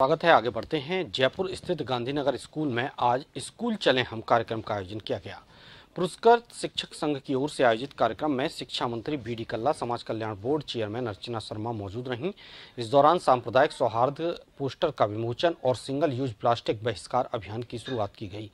स्वागत है आगे बढ़ते हैं जयपुर स्थित गांधीनगर स्कूल में आज स्कूल चले हम कार्यक्रम का आयोजन किया गया पुरस्कृत शिक्षक संघ की ओर से आयोजित कार्यक्रम में शिक्षा मंत्री बी डी कल्ला समाज कल्याण बोर्ड चेयरमैन अर्चना शर्मा मौजूद रहीं इस दौरान सांप्रदायिक सौहार्द पोस्टर का विमोचन और सिंगल यूज प्लास्टिक बहिष्कार अभियान की शुरुआत की गई